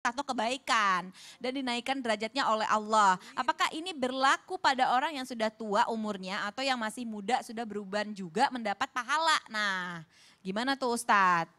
atau kebaikan dan dinaikkan derajatnya oleh Allah. Iya. Apakah ini berlaku pada orang yang sudah tua umurnya atau yang masih muda sudah beruban juga mendapat pahala? Nah, gimana tuh Ustadz?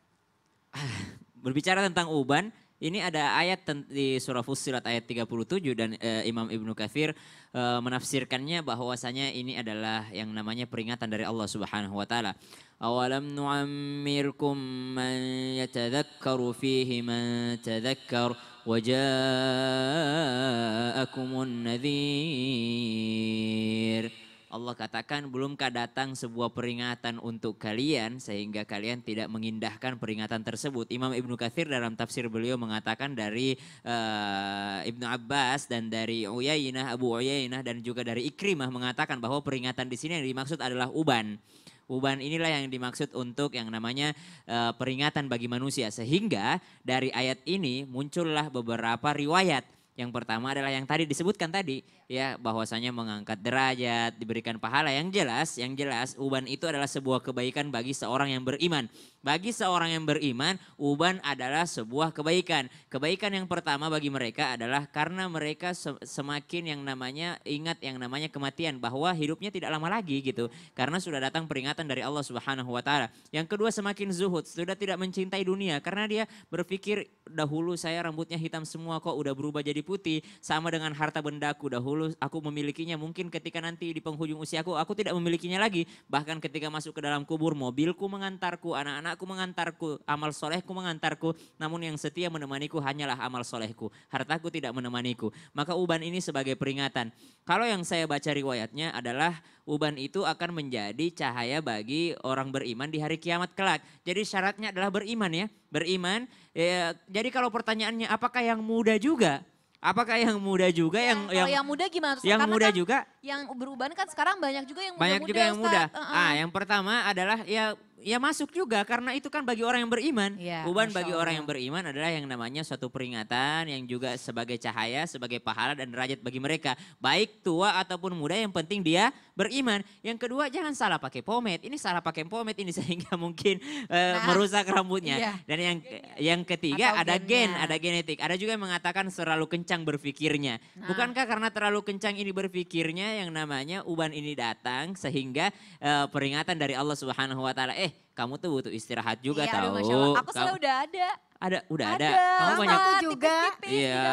Ah, berbicara tentang uban, ini ada ayat di surah Fussilat ayat 37 dan e, Imam Ibnu Kafir e, eh, menafsirkannya bahwasanya ini adalah yang namanya peringatan dari Allah Subhanahu wa taala. Awalam nu'ammirkum man yatadhakkaru fihi man tadhakkar wa ja'akumun nadhir. Allah katakan belumkah datang sebuah peringatan untuk kalian sehingga kalian tidak mengindahkan peringatan tersebut. Imam Ibnu Kathir dalam tafsir beliau mengatakan dari uh, Ibnu Abbas dan dari Uyainah, Abu Uyainah dan juga dari Ikrimah mengatakan bahwa peringatan di sini yang dimaksud adalah uban. Uban inilah yang dimaksud untuk yang namanya uh, peringatan bagi manusia sehingga dari ayat ini muncullah beberapa riwayat yang pertama adalah yang tadi disebutkan tadi ya bahwasanya mengangkat derajat, diberikan pahala yang jelas, yang jelas uban itu adalah sebuah kebaikan bagi seorang yang beriman. Bagi seorang yang beriman, uban adalah sebuah kebaikan. Kebaikan yang pertama bagi mereka adalah karena mereka semakin yang namanya ingat yang namanya kematian bahwa hidupnya tidak lama lagi gitu. Karena sudah datang peringatan dari Allah Subhanahu wa taala. Yang kedua semakin zuhud, sudah tidak mencintai dunia karena dia berpikir dahulu saya rambutnya hitam semua kok udah berubah jadi putih-putih sama dengan harta bendaku dahulu aku memilikinya mungkin ketika nanti di penghujung usiaku aku tidak memilikinya lagi bahkan ketika masuk ke dalam kubur mobilku mengantarku anak-anakku mengantarku amal solehku mengantarku namun yang setia menemaniku hanyalah amal solehku hartaku tidak menemaniku maka uban ini sebagai peringatan kalau yang saya baca riwayatnya adalah uban itu akan menjadi cahaya bagi orang beriman di hari kiamat kelak jadi syaratnya adalah beriman ya beriman ya, jadi kalau pertanyaannya apakah yang muda juga Apakah yang muda juga ya, yang yang, yang muda gimana? Yang Karena muda kan juga? Yang berubah kan sekarang banyak juga yang muda. Banyak juga yang, yang muda. Uh -uh. Ah, yang pertama adalah ya ya masuk juga karena itu kan bagi orang yang beriman. Ya, Uban bagi orang yang beriman adalah yang namanya suatu peringatan yang juga sebagai cahaya, sebagai pahala dan derajat bagi mereka. Baik tua ataupun muda yang penting dia beriman. Yang kedua jangan salah pakai pomade. Ini salah pakai pomade ini sehingga mungkin uh, nah, merusak iya. rambutnya. Iya. Dan yang yang ketiga Atau ada gen, ada genetik. Ada juga yang mengatakan terlalu kencang berpikirnya. Nah. Bukankah karena terlalu kencang ini berpikirnya yang namanya uban ini datang sehingga uh, peringatan dari Allah Subhanahu wa taala eh eh kamu tuh butuh istirahat juga iya, tahu. Aku kamu... selalu udah ada. Ada, udah ada. ada. Kamu banyak juga. iya.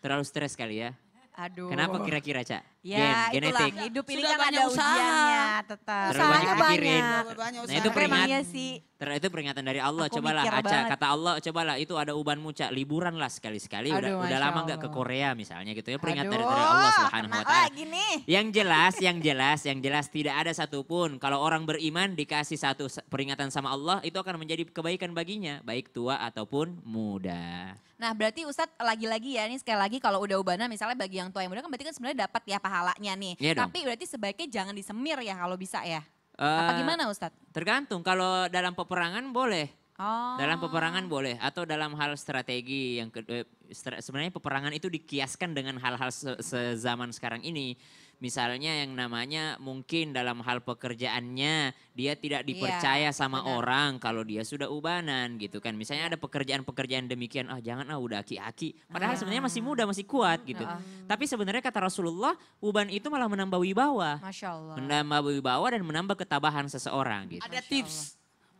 Terlalu stres kali ya. Aduh. Kenapa kira-kira, Cak? Ya, Gen, itulah. genetik. Hidup ini Sudah kan ada usaha. ujiannya tetap. Terlalu banyak Banyak nah, usaha. Nah, itu peringatan. Iya sih. Ter itu peringatan dari Allah. Aku cobalah, Aca. Kata Allah, cobalah itu ada ubanmu, Cak. Liburan lah sekali-sekali. Udah, Aduh, udah lama nggak ke Korea misalnya gitu ya. Peringatan Aduh, dari Allah oh, subhanahu wa ta'ala. Gini. Yang jelas, yang jelas, yang jelas tidak ada satupun. Kalau orang beriman dikasih satu peringatan sama Allah, itu akan menjadi kebaikan baginya. Baik tua ataupun muda. Nah berarti Ustadz lagi-lagi ya ini sekali lagi kalau udah ubana misalnya bagi yang tua yang muda kan berarti kan sebenarnya dapat ya pahalanya nih. Iya Tapi berarti sebaiknya jangan disemir ya kalau bisa ya. Uh, Apa eh, gimana Ustadz? Tergantung kalau dalam peperangan boleh. Oh. Dalam peperangan boleh atau dalam hal strategi yang kedua sebenarnya peperangan itu dikiaskan dengan hal-hal se, sezaman sekarang ini misalnya yang namanya mungkin dalam hal pekerjaannya dia tidak iya, dipercaya iya, sama benar. orang kalau dia sudah ubanan gitu kan. Misalnya iya. ada pekerjaan-pekerjaan demikian, ah jangan ah udah aki-aki. Padahal ah. sebenarnya masih muda, masih kuat gitu. Ah. Tapi sebenarnya kata Rasulullah, uban itu malah menambah wibawa. Menambah wibawa dan menambah ketabahan seseorang gitu. Ada tips.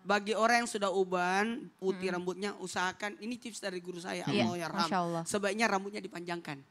bagi orang yang sudah uban, putih hmm. rambutnya, usahakan ini tips dari guru saya, hmm. Allah ya Ram. Sebaiknya rambutnya dipanjangkan.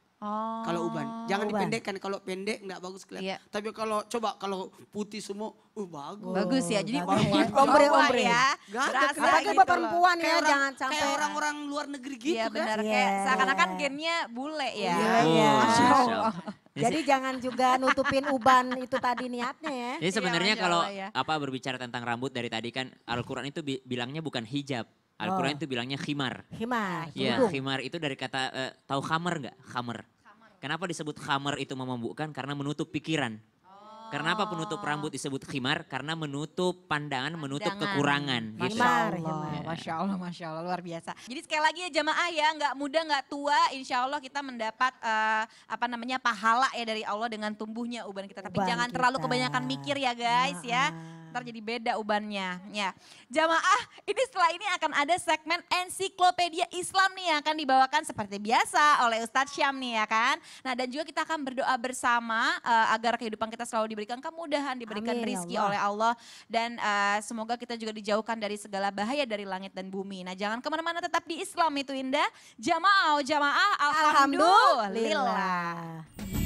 Kalau oh, uban, jangan uban. dipendekkan. Kalau pendek nggak bagus kelihatan. Yeah. Tapi kalau coba kalau putih semua, uh bagus. Bagus ya. Jadi bagus. ombre ya, ombre ya. Gak ada gitu, gitu perempuan ya, orang, jangan sampai kayak ya. orang-orang luar negeri gitu ya, kan. benar yeah. kayak iya. seakan-akan gennya bule ya. Iya. Yeah. Oh, iya. oh. Jadi jangan juga nutupin uban itu tadi niatnya ya. Jadi iya, sebenarnya ya, kalau ya. apa berbicara tentang rambut dari tadi kan Al-Qur'an itu bi bilangnya bukan hijab, Al-Quran oh. itu bilangnya khimar. Khimar. Iya, khimar itu dari kata uh, tahu khamar nggak? Khamar. Kenapa disebut khamar itu memabukkan? Karena menutup pikiran. Oh. Karena Kenapa penutup rambut disebut khimar? Karena menutup pandangan, pandangan. menutup kekurangan. Gitu. Masya gitu. Allah, Masya Allah, Masya Allah, luar biasa. Jadi sekali lagi ya jamaah ya, nggak muda, nggak tua, insya Allah kita mendapat uh, apa namanya pahala ya dari Allah dengan tumbuhnya uban kita. Tapi uban jangan kita. terlalu kebanyakan mikir ya guys nah, ya. Ah ntar jadi beda ubannya. Ya. Jamaah, ini setelah ini akan ada segmen ensiklopedia Islam nih yang akan dibawakan seperti biasa oleh Ustadz Syam nih ya kan. Nah dan juga kita akan berdoa bersama uh, agar kehidupan kita selalu diberikan kemudahan, diberikan Amin, ya rizki Allah. oleh Allah. Dan uh, semoga kita juga dijauhkan dari segala bahaya dari langit dan bumi. Nah jangan kemana-mana tetap di Islam itu Indah. Jamaah, oh jamaah, alhamdulillah. alhamdulillah.